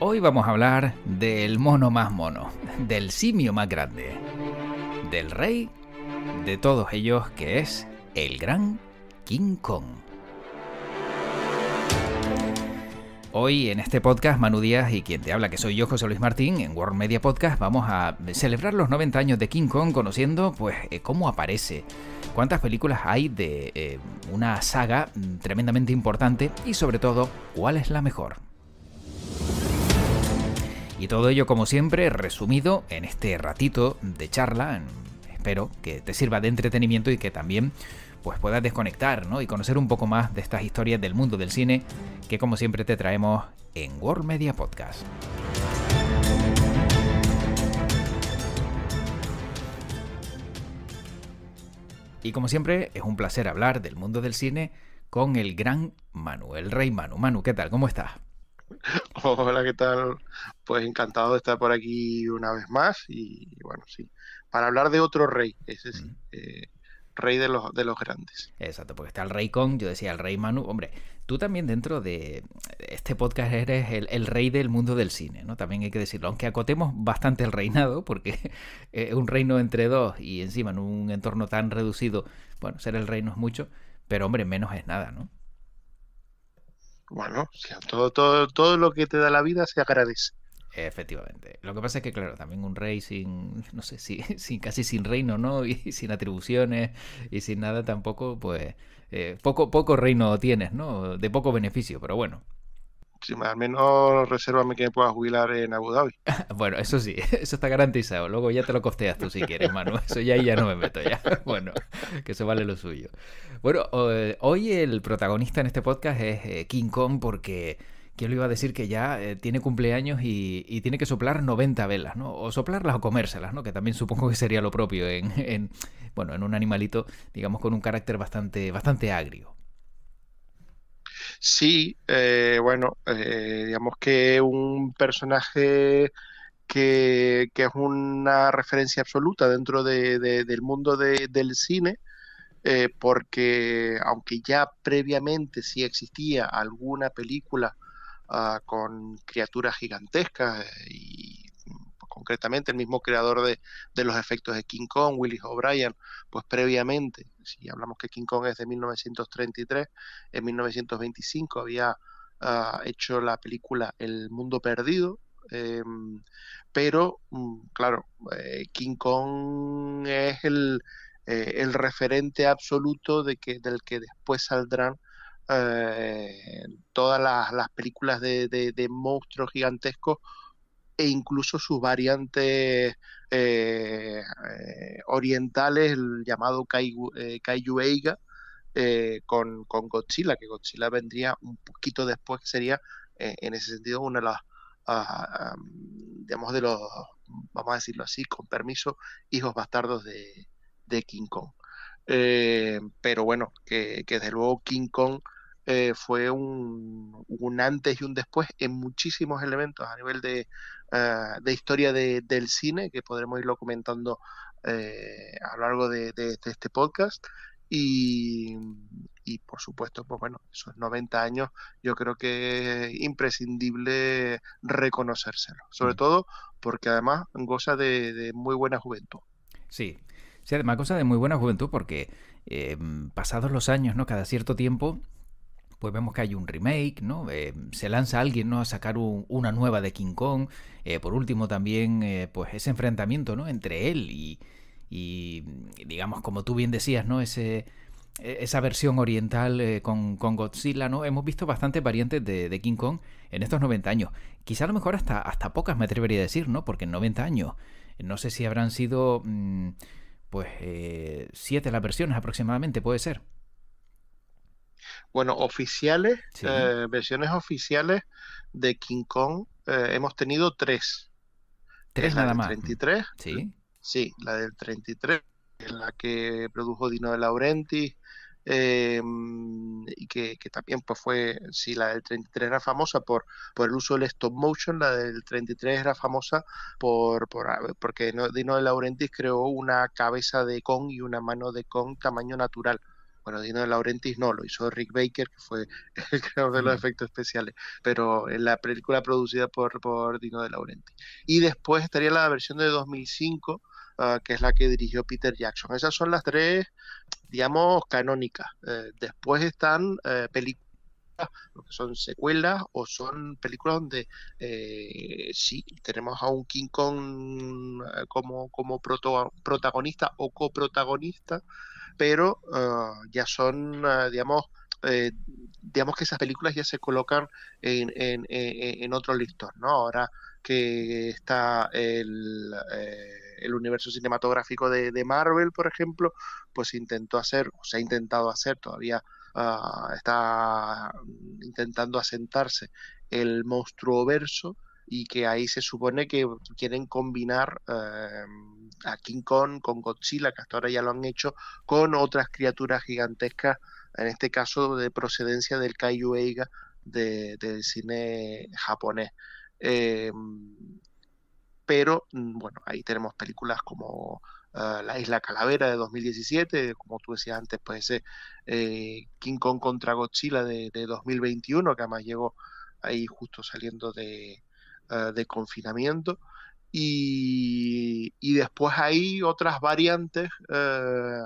Hoy vamos a hablar del mono más mono, del simio más grande, del rey de todos ellos que es el gran King Kong. Hoy en este podcast, Manu Díaz y quien te habla, que soy yo, José Luis Martín, en World Media Podcast, vamos a celebrar los 90 años de King Kong conociendo pues eh, cómo aparece, cuántas películas hay de eh, una saga mm, tremendamente importante y sobre todo, cuál es la mejor. Y todo ello, como siempre, resumido en este ratito de charla, espero que te sirva de entretenimiento y que también pues puedas desconectar ¿no? y conocer un poco más de estas historias del mundo del cine que como siempre te traemos en World Media Podcast. Y como siempre es un placer hablar del mundo del cine con el gran Manuel Rey Manu. Manu, ¿qué tal? ¿Cómo estás? Hola, ¿qué tal? Pues encantado de estar por aquí una vez más y, bueno, sí, para hablar de otro rey, ese sí. Mm. Eh, rey de los, de los grandes. Exacto, porque está el rey Kong, yo decía el rey Manu. Hombre, tú también dentro de este podcast eres el, rey del mundo del cine, ¿no? También hay que decirlo, aunque acotemos bastante el reinado, porque eh, un reino entre dos y encima en un entorno tan reducido, bueno, ser el rey no es mucho, pero hombre, menos es nada, ¿no? Bueno, todo, todo, todo lo que te da la vida se agradece. Efectivamente. Lo que pasa es que, claro, también un rey sin, no sé, sin, casi sin reino, ¿no? Y sin atribuciones y sin nada tampoco, pues eh, poco, poco reino tienes, ¿no? De poco beneficio, pero bueno. Sí, al menos resérvame que me pueda jubilar en Abu Dhabi. bueno, eso sí, eso está garantizado. Luego ya te lo costeas tú si quieres, Manu. Eso ya ya no me meto ya. Bueno, que se vale lo suyo. Bueno, eh, hoy el protagonista en este podcast es eh, King Kong porque que le iba a decir que ya eh, tiene cumpleaños y, tiene que soplar 90 velas, ¿no? O soplarlas o comérselas, ¿no? Que también supongo que sería lo propio en, bueno, en un animalito, digamos, con un carácter bastante, bastante agrio. Sí, eh, bueno, eh, digamos que un personaje que, es una referencia absoluta dentro del mundo del cine, porque aunque ya previamente sí existía alguna película Ah, con criaturas gigantescas eh, y concretamente el mismo creador de, los efectos de King Kong, Willis O'Brien, pues previamente, si hablamos que King Kong es de 1933, en 1925 había ah, hecho la película El Mundo Perdido, em, pero, mm, claro, eh, King Kong es el, eh, referente absoluto del que después saldrán eh, todas las, películas de, monstruos gigantescos e incluso sus variantes eh, eh, orientales, el llamado Kaiju, con, con, Godzilla, que Godzilla vendría un poquito después, que sería en ese sentido una de las, ah, ah, digamos, de los, vamos a decirlo así, con permiso, hijos bastardos de, King Kong. pero bueno, que, que desde luego King Kong eh, fue un, antes y un después en muchísimos elementos a nivel de, ah, historia del cine, que podremos irlo comentando eh, a lo largo de, este, este podcast. Y, por supuesto, pues bueno, esos 90 años yo creo que es imprescindible reconocérselo, sobre mm. todo porque además goza de, muy buena juventud. Sí, sí, además goza de muy buena juventud porque em, pasados los años, ¿no? Cada cierto tiempo pues vemos que hay un remake, ¿no? Eh, se lanza alguien, ¿no? A sacar una nueva de King Kong. Eh, por último, también, eh, pues ese enfrentamiento, ¿no? Entre él y, y, digamos, como tú bien decías, ¿no? Ese, e, esa versión oriental con, Godzilla, ¿no? Hemos visto bastantes variantes de, King Kong en estos 90 años. Quizá a lo mejor hasta, hasta pocas me atrevería a decir, ¿no? Porque en 90 años, no sé si habrán sido, mm, pues, siete las versiones aproximadamente, puede ser bueno, oficiales, eh, versiones oficiales de King Kong, eh, hemos tenido tres. Tres nada del más. 33. Sí. Sí, la del 33, la que produjo Dino de Laurenti. Em, y que, también pues fue, sí, la del 33 era famosa por, por el uso del stop motion, la del 33 era famosa por, por ah, porque Dino de Laurentiis creó una cabeza de Kong y una mano de Kong tamaño natural bueno, Dino de Laurentiis no, lo hizo Rick Baker, que fue el creador de los mm. efectos especiales, pero en la película producida por, Dino de Laurentiis. Y después estaría la versión de 2005, ah, que es la que dirigió Peter Jackson. Esas son las tres, digamos, canónicas. Eh, después están eh, películas que son secuelas o son películas donde eh, sí tenemos a un King Kong como, como protagonista o coprotagonista pero ah, ya son, ah, digamos, eh, digamos que esas películas ya se colocan en, en, en, otro listón, ¿no? Ahora que está el, eh, el universo cinematográfico de, Marvel, por ejemplo, pues intentó hacer, o se ha intentado hacer, todavía ah, está intentando asentarse el monstruo verso, y que ahí se supone que quieren combinar eh, a King Kong con Godzilla, que hasta ahora ya lo han hecho, con otras criaturas gigantescas, en este caso de procedencia del Kaiju Eiga del cine japonés. Em, pero mm, bueno, ahí tenemos películas como eh, La Isla Calavera de 2017, como tú decías antes, pues ese eh, King Kong contra Godzilla de 2021, que además llegó ahí justo saliendo de, eh, de confinamiento. Y, después hay otras variantes eh,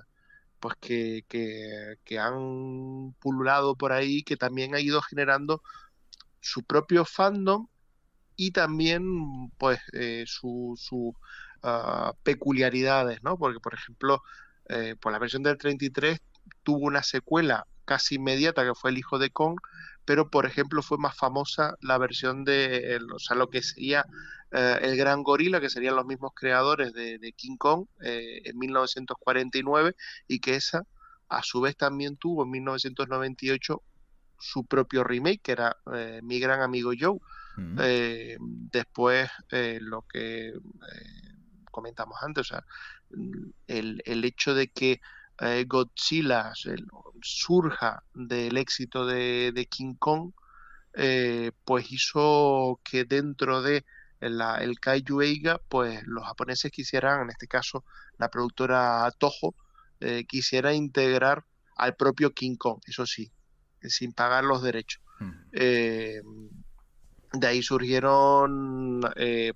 pues que, que, han pululado por ahí, que también ha ido generando su propio fandom y también pues eh, sus ah, peculiaridades, ¿no? Porque por ejemplo, por pues la versión del 33 tuvo una secuela casi inmediata que fue El Hijo de Kong, pero por ejemplo fue más famosa la versión de, lo que sería eh, El Gran Gorila, que serían los mismos creadores de, King Kong eh, en 1949 y que esa a su vez también tuvo en 1998 su propio remake, que era eh, Mi Gran Amigo Joe. Mm. después lo que comentamos antes, o sea, el, el hecho de que eh, Godzilla surja del éxito de, King Kong, eh, pues hizo que dentro de el Kaiju Eiga, pues los japoneses quisieran, en este caso la productora Toho, eh, quisiera integrar al propio King Kong, eso sí, sin pagar los derechos. de ahí surgieron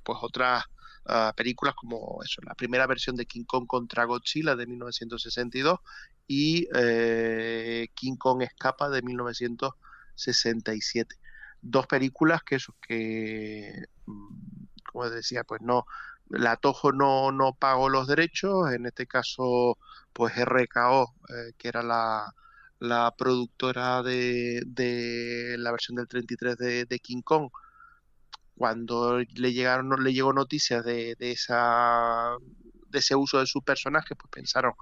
pues otras Ah, películas como eso, la primera versión de King Kong contra Godzilla de 1962 y eh, King Kong Escapa de 1967. Dos películas que, eso, que mm, como decía, pues no, la Tojo no, no pagó los derechos, en este caso, pues RKO, eh, que era la, la productora de, la versión del 33 de King Kong, cuando le llegaron le llegó noticias de, esa de ese uso de su personaje, pues pensaron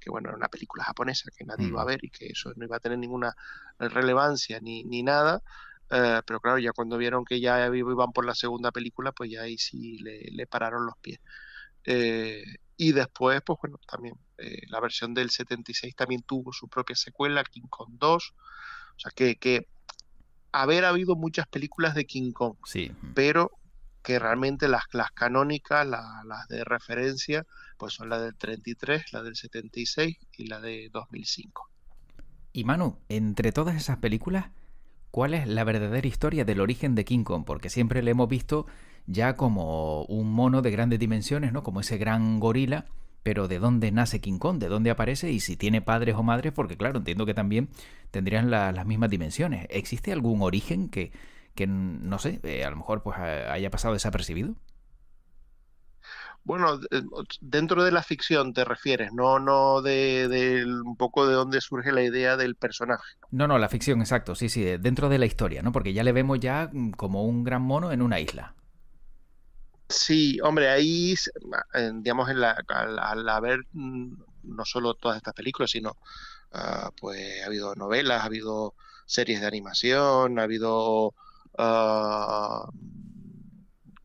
que bueno era una película japonesa que nadie iba a mm. ver y que eso no iba a tener ninguna relevancia ni, nada eh, pero claro ya cuando vieron que ya iban por la segunda película pues ya ahí sí le, pararon los pies eh, y después pues bueno también eh, la versión del 76 también tuvo su propia secuela King Kong 2 o sea que, que haber habido muchas películas de King Kong, sí. pero que realmente las, canónicas, las de referencia, pues son la del 33, la del 76 y la de 2005. Y Manu, entre todas esas películas, ¿cuál es la verdadera historia del origen de King Kong? Porque siempre le hemos visto ya como un mono de grandes dimensiones, ¿no? Como ese gran gorila pero ¿de dónde nace King Kong? ¿De dónde aparece? Y si tiene padres o madres, porque claro, entiendo que también tendrían las mismas dimensiones. ¿Existe algún origen que, que no sé, eh, a lo mejor pues haya pasado desapercibido? Bueno, eh, dentro de la ficción te refieres, no, no de, de, un poco de dónde surge la idea del personaje. No, no, la ficción, exacto, sí, sí, dentro de la historia, ¿no? Porque ya le vemos ya mm, como un gran mono en una isla. Sí, hombre, ahí, digamos, en la, al, haber mm, no solo todas estas películas, sino ah, pues ha habido novelas, ha habido series de animación, ha habido... Ah,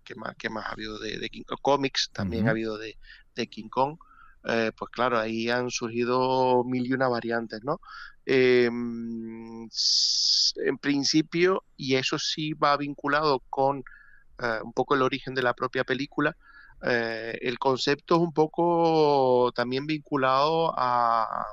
¿qué, más, más ha habido de, King también ha habido de, King Kong. Eh, pues claro, ahí han surgido mil y una variantes, ¿no? Em, en principio, y eso sí va vinculado con eh, un poco el origen de la propia película. Eh, el concepto es un poco también vinculado a,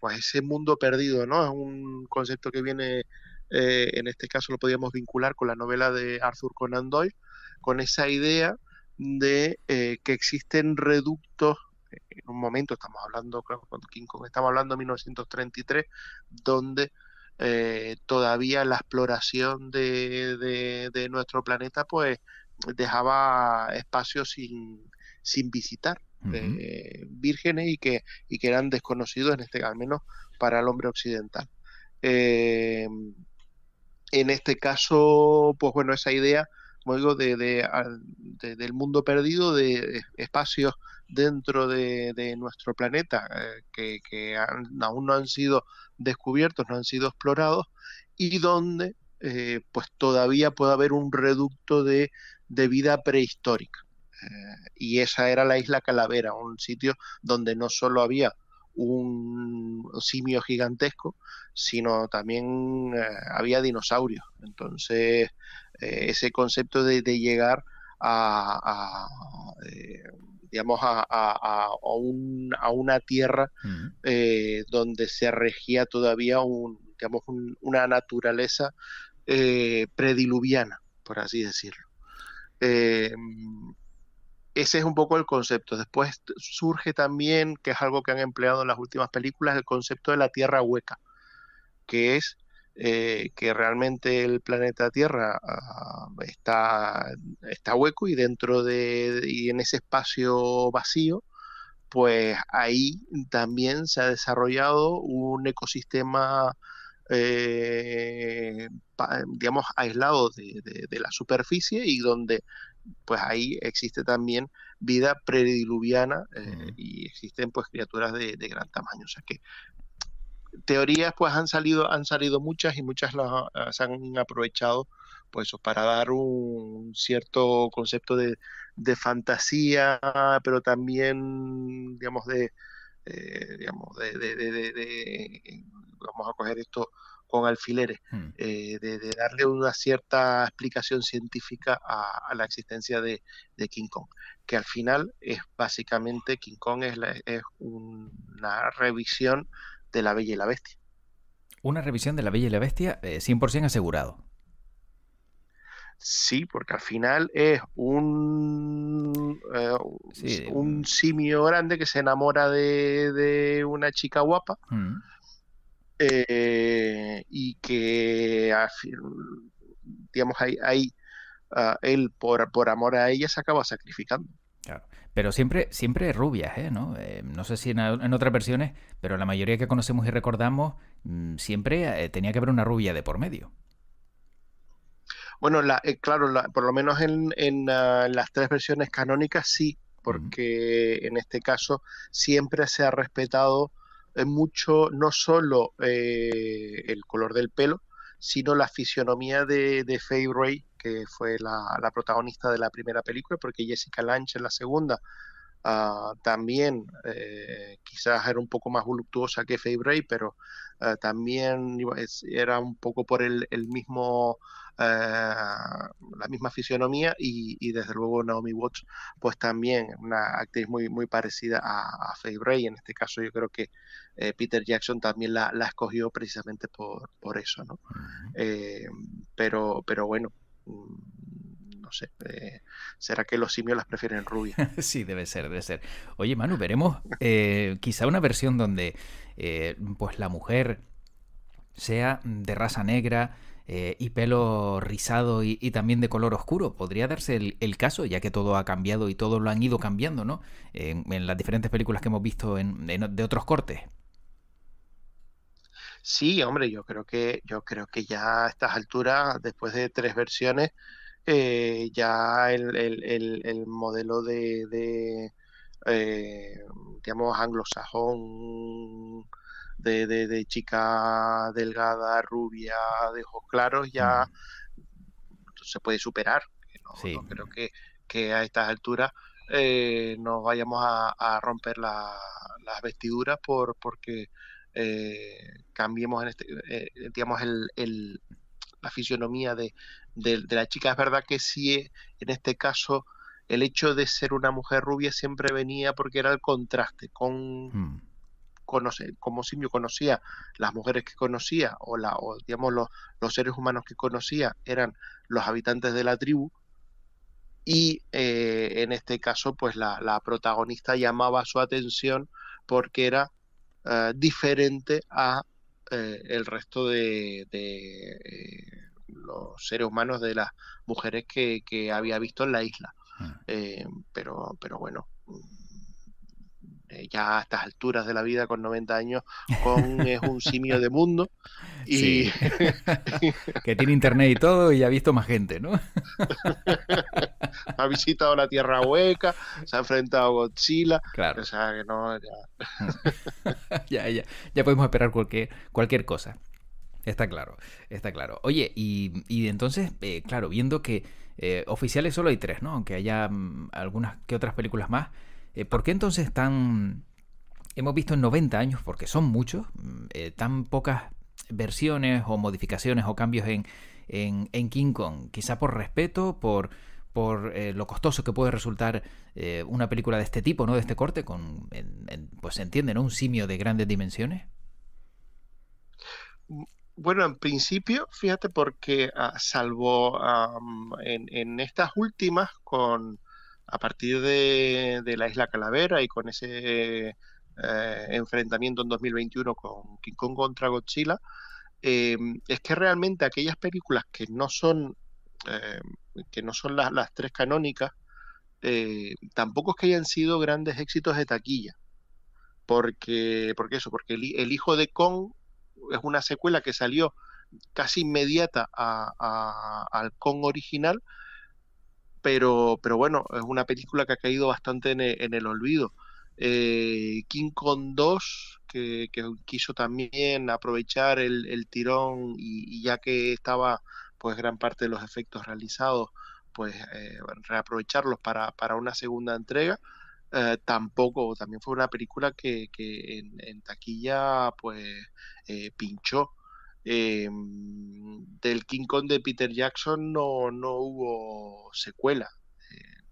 pues ese mundo perdido, ¿no? Es un concepto que viene, eh, en este caso lo podíamos vincular con la novela de Arthur Conan Doyle, con esa idea de que existen reductos en un momento estamos hablando, estamos hablando de 1933, donde eh, todavía la exploración de, nuestro planeta pues dejaba espacios sin, visitar. Eh, vírgenes y que, eran desconocidos en este al menos para el hombre occidental eh, en este caso pues bueno esa idea como del mundo perdido de espacios dentro de, nuestro planeta eh, que, aún no han sido descubiertos, no han sido explorados, y donde eh, pues todavía puede haber un reducto de, vida prehistórica. Eh, y esa era la isla Calavera, un sitio donde no solo había un simio gigantesco, sino también había dinosaurios. Entonces, ese concepto de, llegar a, a digamos, a, a, una tierra eh, donde se regía todavía un, digamos, una naturaleza eh, prediluviana, por así decirlo. Em, ese es un poco el concepto. Después surge también, que es algo que han empleado en las últimas películas, el concepto de la tierra hueca, que es eh, que realmente el planeta Tierra ah, está, está hueco y dentro de, y en ese espacio vacío, pues ahí también se ha desarrollado un ecosistema eh, digamos, aislado de, la superficie y donde pues ahí existe también vida prediluviana eh, y existen pues criaturas de, de, gran tamaño. O sea que teorías pues han salido, han salido muchas y muchas las, ah, han aprovechado pues para dar un cierto concepto de, fantasía, pero también, digamos, eh, de, vamos a coger esto con alfileres, hmm. eh, de, darle una cierta explicación científica a, la existencia de, King Kong, que al final es básicamente, King Kong es, es una revisión de La Bella y la Bestia. Una revisión de La Bella y la Bestia 100% eh, asegurado. Sí, porque al final es eh, un, un simio grande que se enamora de, una chica guapa mm. eh, y que, digamos, ahí, ah, él por, por amor a ella se acaba sacrificando. Claro pero siempre, siempre rubias, ¿eh? ¿no? Eh, no sé si en, otras versiones, pero la mayoría que conocemos y recordamos, mm, siempre eh, tenía que haber una rubia de por medio. Bueno, eh, claro, por lo menos en, ah, las tres versiones canónicas sí, porque en este caso siempre se ha respetado mucho no solo el color del pelo, sino la fisionomía de, de Faye Ray, que fue la, protagonista de la primera película, porque Jessica Lange en la segunda ah, también eh, quizás era un poco más voluptuosa que Faye Bray, pero eh, también era un poco por el, mismo ah, la misma fisionomía y, desde luego Naomi Watts pues también una actriz muy muy parecida a, Faye Bray en este caso yo creo que eh, Peter Jackson también la, escogió precisamente por, por eso pero pero bueno Mm, no sé, eh, ¿será que los simios las prefieren rubias? sí, debe ser, debe ser. Oye, Manu, veremos eh, quizá una versión donde eh, pues la mujer sea de raza negra y pelo rizado y, también de color oscuro. Podría darse el, caso, ya que todo ha cambiado y todo lo han ido cambiando, ¿no? En, las diferentes películas que hemos visto de otros cortes. Sí, hombre, yo creo que, yo creo que ya a estas alturas, después de tres versiones, eh, ya el, modelo de, de eh, digamos, anglosajón de, chica delgada, rubia, de ojos claros, ya se puede superar. No, creo que, a estas alturas eh, no nos vayamos a, romper las vestiduras por porque eh, cambiemos en este, eh, digamos el, la fisionomía de, la chica. Es verdad que sí, en este caso, el hecho de ser una mujer rubia siempre venía porque era el contraste con... Mm. como Simio conocía las mujeres que conocía o, digamos los, seres humanos que conocía eran los habitantes de la tribu y eh, en este caso pues la, protagonista llamaba su atención porque era Ah, diferente a eh, el resto de, eh, los seres humanos de las mujeres que, había visto en la isla. Mm. Eh, pero, pero bueno, eh, ya a estas alturas de la vida, con 90 años, es un simio de mundo. Y... que tiene internet y todo y ha visto más gente, ¿no? ha visitado la Tierra Hueca, se ha enfrentado a Godzilla. Claro. ya. ya, podemos esperar cualquier, cualquier cosa. Está claro, está claro. Oye, y, entonces, eh, claro, viendo que eh, oficiales solo hay tres, ¿no? Aunque haya mm, algunas que otras películas más, eh, ¿Por qué entonces tan... Hemos visto en 90 años, porque son muchos, mm, eh, tan pocas versiones o modificaciones o cambios en, King Kong? Quizá por respeto, por, por eh, lo costoso que puede resultar una película de este tipo, ¿no? De este corte, con, pues se entiende, ¿no? Un simio de grandes dimensiones. Mm, bueno, en principio, fíjate, porque ah, salvo en, estas últimas, con a partir de, la Isla Calavera y con ese eh, enfrentamiento en 2021 con King Kong contra Godzilla, eh, es que realmente aquellas películas que no son, eh, que no son las tres canónicas, tampoco es que hayan sido grandes éxitos de taquilla. Porque, porque eso, porque el, hijo de Kong es una secuela que salió casi inmediata al Kong original, pero, pero bueno, es una película que ha caído bastante en e, el, olvido. Eh, King Kong 2, que, quiso también aprovechar el, tirón y, ya que estaba pues gran parte de los efectos realizados, pues eh, reaprovecharlos para, para, una segunda entrega. Eh, tampoco, también fue una película que, en, taquilla pues eh, pinchó. Em, del King Kong de Peter Jackson no, no hubo secuela. Eh,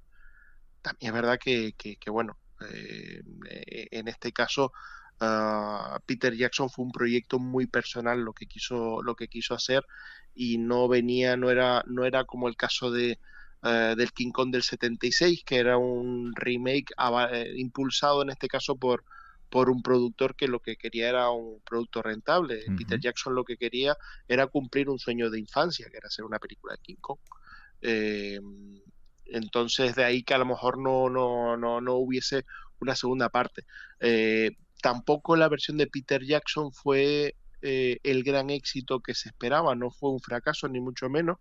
también es verdad que, bueno, eh, e, en este caso ah, Peter Jackson fue un proyecto muy personal lo que quiso, lo que quiso hacer y no venía, no era, no era como el caso de eh, del King Kong del 76, que era un remake impulsado en este caso por, por un productor que lo que quería era un producto rentable. Peter Jackson lo que quería era cumplir un sueño de infancia, que era hacer una película de King Kong. Eh, entonces de ahí que a lo mejor no, no, hubiese una segunda parte. Eh, tampoco la versión de Peter Jackson fue eh, el gran éxito que se esperaba, no fue un fracaso ni mucho menos,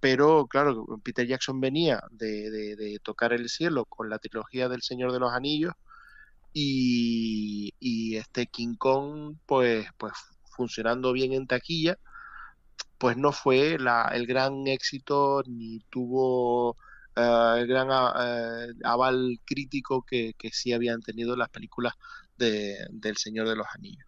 pero claro, Peter Jackson venía de tocar el cielo con la trilogía del Señor de los Anillos y, este King Kong pues, pues funcionando bien en taquilla pues no fue el gran éxito ni tuvo eh, el gran eh, aval crítico que, sí habían tenido las películas de, del Señor de los Anillos.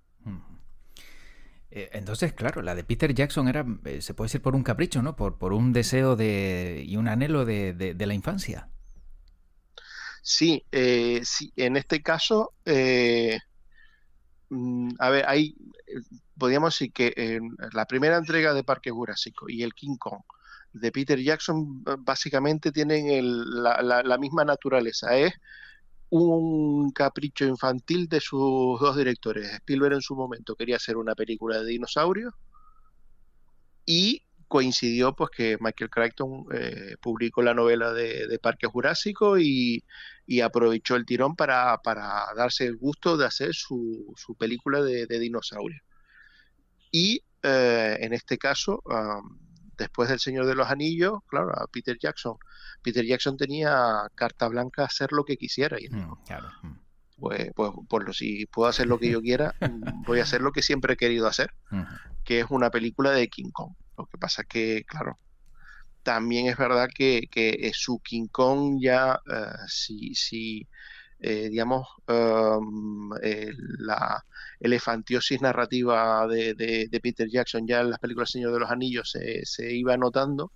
Eh, entonces, claro, la de Peter Jackson era, se puede decir, por un capricho, ¿no? Por, por un deseo de, y un anhelo de la infancia. Sí, eh, sí, en este caso, eh, mm, a ver, hay, eh, podríamos decir que la primera entrega de Parque Jurásico y el King Kong de Peter Jackson básicamente tienen la, misma naturaleza. Es un capricho infantil de sus dos directores. Spielberg en su momento quería hacer una película de dinosaurios y coincidió pues que Michael Crichton publicó la novela de Parque Jurásico y, y aprovechó el tirón para, darse el gusto de hacer su, su película de, dinosaurio. Y eh, en este caso, después del Señor de los Anillos, claro, a Peter Jackson. Peter Jackson tenía carta blanca a hacer lo que quisiera. Y mm, claro. Mm. Pues, pues si puedo hacer lo que yo quiera, voy a hacer lo que siempre he querido hacer, que es una película de King Kong. Lo que pasa es que, claro, también es verdad que, eh, su King Kong ya, eh, si, si eh, digamos, em, la elefantiosis narrativa de, Peter Jackson ya en las películas Señor de los Anillos se, se iba notando,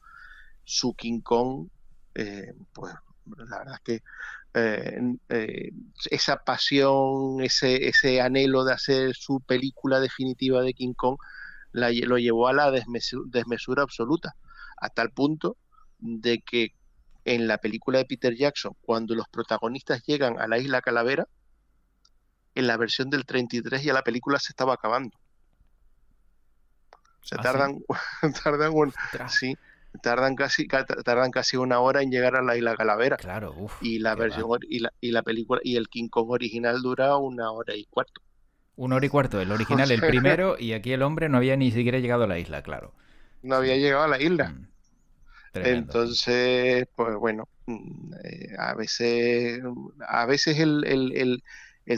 su King Kong, pues la verdad es que esa pasión, ese, ese anhelo de hacer su película definitiva de King Kong, la, lo llevó a la desmesura absoluta hasta el punto de que en la película de Peter Jackson, cuando los protagonistas llegan a la isla Calavera, en la versión del 33 ya la película se estaba acabando. se ah, tardan, tardan, sí, tardan, casi, tardan casi una hora en llegar a la isla Calavera. Claro, y la versión y la, película y el King Kong original dura una hora y cuarto. Una hora y cuarto, el original, el primero, y aquí el hombre no había ni siquiera llegado a la isla, claro no había llegado a la isla. Mm. Entonces, pues bueno, mm, eh, a veces, a veces el,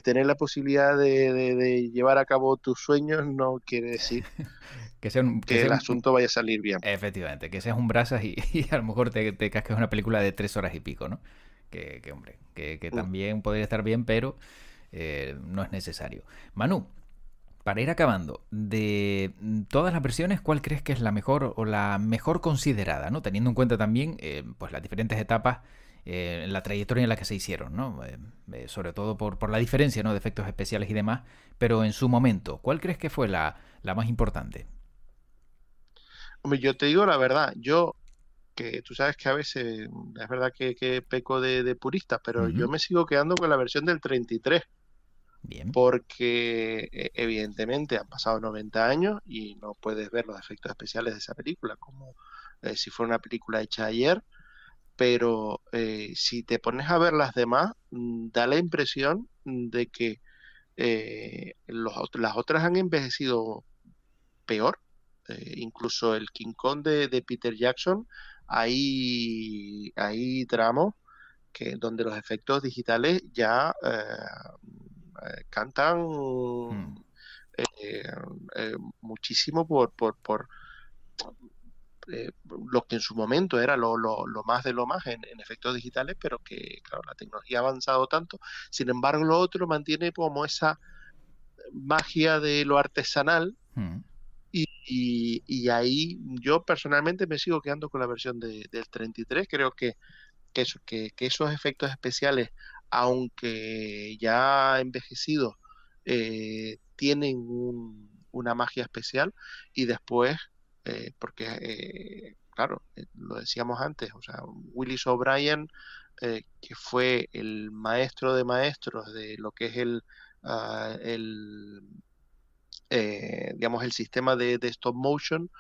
tener la posibilidad de, llevar a cabo tus sueños no quiere decir que, sea el asunto vaya a salir bien. Efectivamente, que seas un brasas y, a lo mejor te, te, casques una película de tres horas y pico, ¿no? Que, que hombre, que, mm. también podría estar bien, pero eh, no es necesario. Manu, para ir acabando, de todas las versiones, ¿cuál crees que es la mejor o la mejor considerada? ¿no? Teniendo en cuenta también eh, pues las diferentes etapas, eh, la trayectoria en la que se hicieron, ¿no? Eh, sobre todo por, la diferencia ¿no? de efectos especiales y demás, pero en su momento, ¿cuál crees que fue la, más importante? Hombre, yo te digo la verdad, yo que tú sabes que a veces es verdad que, peco de, de purista, pero yo me sigo quedando con la versión del 33. Porque eh, evidentemente han pasado 90 años y no puedes ver los efectos especiales de esa película, como eh, si fuera una película hecha ayer, pero eh, si te pones a ver las demás, mm, da la impresión de que las otras han envejecido peor, incluso el King Kong de, Peter Jackson, hay, hay tramos que, donde los efectos digitales ya eh, cantan hmm. eh, eh, muchísimo por, por, lo que en su momento era lo, más de lo más en, efectos digitales, pero que, la tecnología ha avanzado tanto. Sin embargo, lo otro mantiene como esa magia de lo artesanal. Hmm. Y, ahí yo personalmente me sigo quedando con la versión del 33. Creo que, esos efectos especiales aunque ya envejecidos, eh, tienen una magia especial y después, eh, porque, eh, claro, lo decíamos antes, o sea, Willis O'Brien, que fue el maestro de maestros de lo que es el, ah, digamos, el sistema de, stop motion,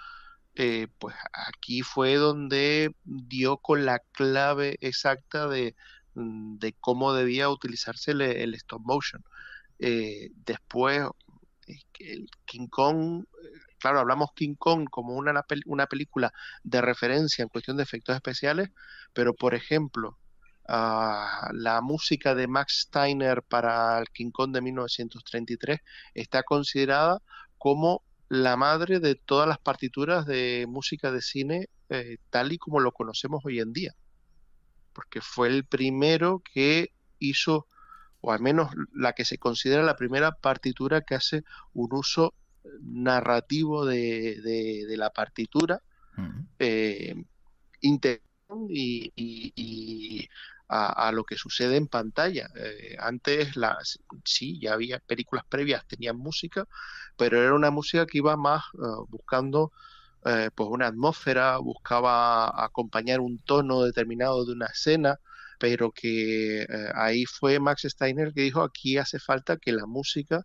pues aquí fue donde dio con la clave exacta de, Mm, de cómo debía utilizarse el, stop motion. Eh, después, eh, el King Kong, eh, claro, hablamos King Kong como una, una película de referencia en cuestión de efectos especiales, pero por ejemplo, ah, la música de Max Steiner para el King Kong de 1933 está considerada como la madre de todas las partituras de música de cine tal y como lo conocemos hoy en día porque fue el primero que hizo, o al menos la que se considera la primera partitura que hace un uso narrativo de, de, la partitura, eh, y, a, lo que sucede en pantalla. Eh, antes, las, sí, ya había películas previas, tenían música, pero era una música que iba más eh, buscando eh, pues una atmósfera, buscaba acompañar un tono determinado de una escena, pero que eh, ahí fue Max Steiner que dijo aquí hace falta que la música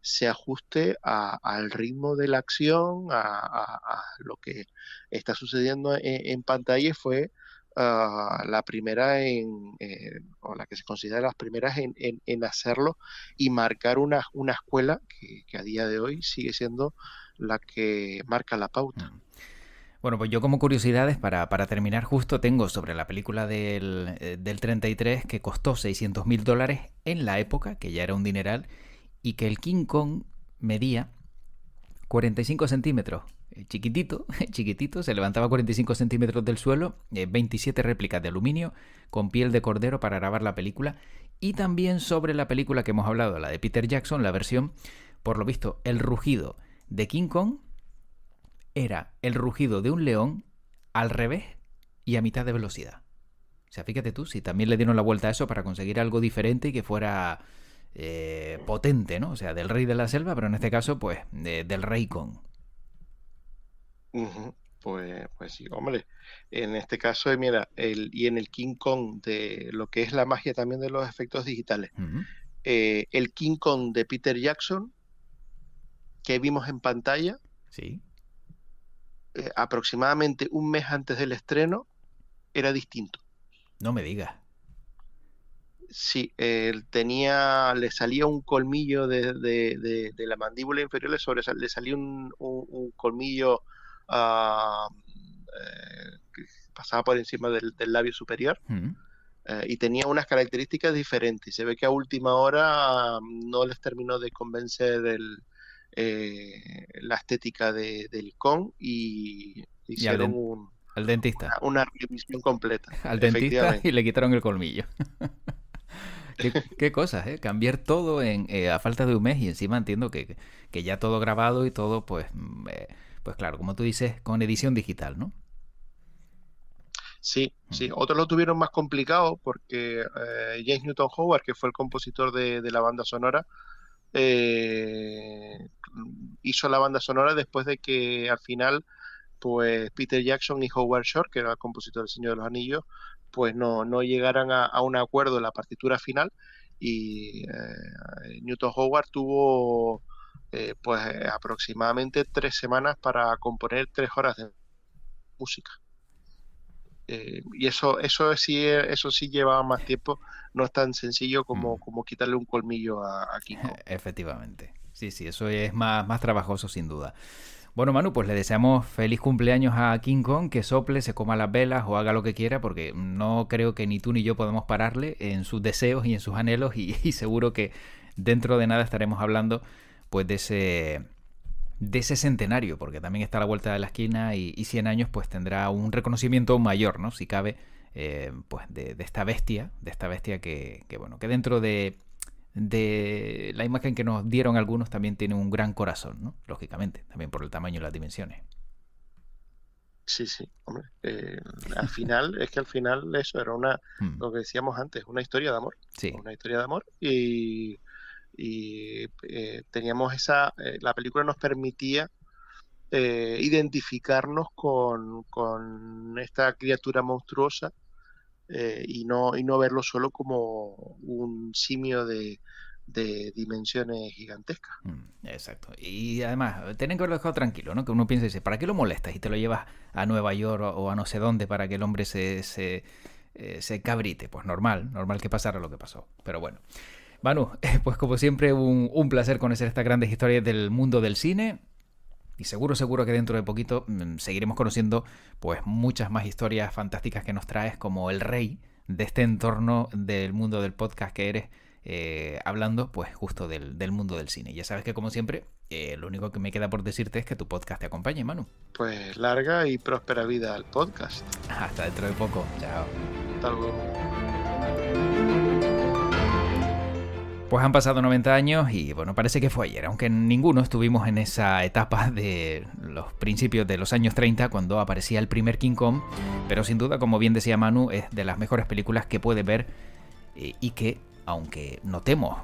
se ajuste a, al ritmo de la acción, a, lo que está sucediendo e, en, pantalla, fue ah, la primera en, eh, o la que se considera las primeras en, hacerlo y marcar una, una escuela que, a día de hoy sigue siendo la que marca la pauta. Ah. Bueno, pues yo como curiosidades, para, para terminar justo, tengo sobre la película del, eh, del 33 que costó 600 mil dólares en la época, que ya era un dineral, y que el King Kong medía 45 centímetros. Eh, chiquitito, chiquitito, se levantaba 45 centímetros del suelo, 27 eh, réplicas de aluminio con piel de cordero para grabar la película. Y también sobre la película que hemos hablado, la de Peter Jackson, la versión, por lo visto, El Rugido, de King Kong era el rugido de un león al revés y a mitad de velocidad. O sea, fíjate tú, si también le dieron la vuelta a eso para conseguir algo diferente y que fuera eh, potente, ¿no? O sea, del rey de la selva, pero en este caso, pues, del rey Kong. Pues, pues sí, hombre. En este caso, eh, mira, el, y en el King Kong de lo que es la magia también de los efectos digitales. Eh, el King Kong de Peter Jackson que vimos en pantalla. Sí. Eh, aproximadamente un mes antes del estreno era distinto. No me digas. Sí, él tenía, le salía un colmillo de, la mandíbula inferior, le, salía un, colmillo eh, que pasaba por encima del, labio superior eh, y tenía unas características diferentes. Se ve que a última hora no les terminó de convencer el, eh, la estética del con y hicieron un, dentista. Una, revisión completa. Al dentista y le quitaron el colmillo. qué, cosas, ¿eh? Cambiar todo eh, a falta de un mes y encima entiendo que, ya todo grabado y todo, pues, mm, pues claro, como tú dices, con edición digital, ¿no? Sí, sí. Mm. Otros lo tuvieron más complicado porque James Newton Howard, que fue el compositor de la banda sonora, eh, hizo la banda sonora después de que al final pues Peter Jackson y Howard Shore, que era el compositor del Señor de los Anillos, pues no, llegaran a, un acuerdo en la partitura final y eh, Newton Howard tuvo eh, pues aproximadamente tres semanas para componer tres horas de música. Eh, y eso, eso sí, eh, eso sí llevaba más tiempo. No es tan sencillo como, mm. como quitarle un colmillo a, King Kong. Efectivamente. Sí, sí, eso es más, trabajoso sin duda. Bueno, Manu, pues le deseamos feliz cumpleaños a King Kong, que sople, se coma las velas o haga lo que quiera, porque no creo que ni tú ni yo podamos pararle en sus deseos y en sus anhelos, y, y seguro que dentro de nada estaremos hablando pues de ese de ese centenario, porque también está a la vuelta de la esquina y, 100 años pues tendrá un reconocimiento mayor, ¿no? Si cabe, eh, pues de, esta bestia, de esta bestia que, bueno, que dentro de, la imagen que nos dieron algunos también tiene un gran corazón, ¿no? Lógicamente, también por el tamaño y las dimensiones. Sí, sí, hombre. Eh, al final, es que al final eso era una, hmm. lo que decíamos antes, una historia de amor. Sí. Una historia de amor y y eh, teníamos esa, eh, la película nos permitía eh, identificarnos con, esta criatura monstruosa y, no, y no verlo solo como un simio de, dimensiones gigantescas. Mm, exacto. Y además, tienen que haberlo dejado tranquilo, ¿no? Que uno piense, dice, ¿para qué lo molestas? Y te lo llevas a Nueva York o a no sé dónde para que el hombre se, se, se cabrite. Pues normal, normal que pasara lo que pasó. Pero bueno. Manu, eh, pues como siempre, un, placer conocer estas grandes historias del mundo del cine. Y seguro, seguro que dentro de poquito mm, seguiremos conociendo pues muchas más historias fantásticas que nos traes como el rey de este entorno del mundo del podcast que eres. Eh, hablando pues justo del, mundo del cine. Ya sabes que como siempre, eh, lo único que me queda por decirte es que tu podcast te acompañe, Manu. Pues larga y próspera vida al podcast. Hasta dentro de poco. Chao. Hasta luego. Pues han pasado 90 años y bueno, parece que fue ayer, aunque ninguno estuvimos en esa etapa de los principios de los años 30 cuando aparecía el primer King Kong, pero sin duda, como bien decía Manu, es de las mejores películas que puede ver eh, y que, aunque notemos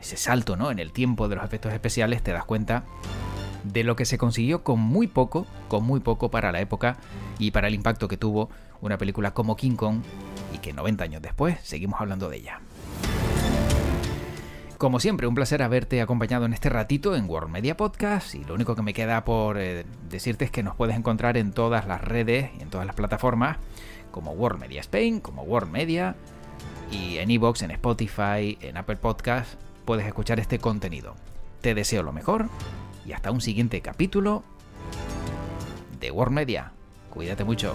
ese salto ¿no? en el tiempo de los efectos especiales, te das cuenta de lo que se consiguió con muy poco, con muy poco para la época y para el impacto que tuvo una película como King Kong y que 90 años después seguimos hablando de ella. Como siempre, un placer haberte acompañado en este ratito en World Media Podcast y lo único que me queda por eh, decirte es que nos puedes encontrar en todas las redes y en todas las plataformas como World Media Spain, como World Media y en Evox, en Spotify, en Apple Podcast puedes escuchar este contenido. Te deseo lo mejor y hasta un siguiente capítulo de World Media. Cuídate mucho.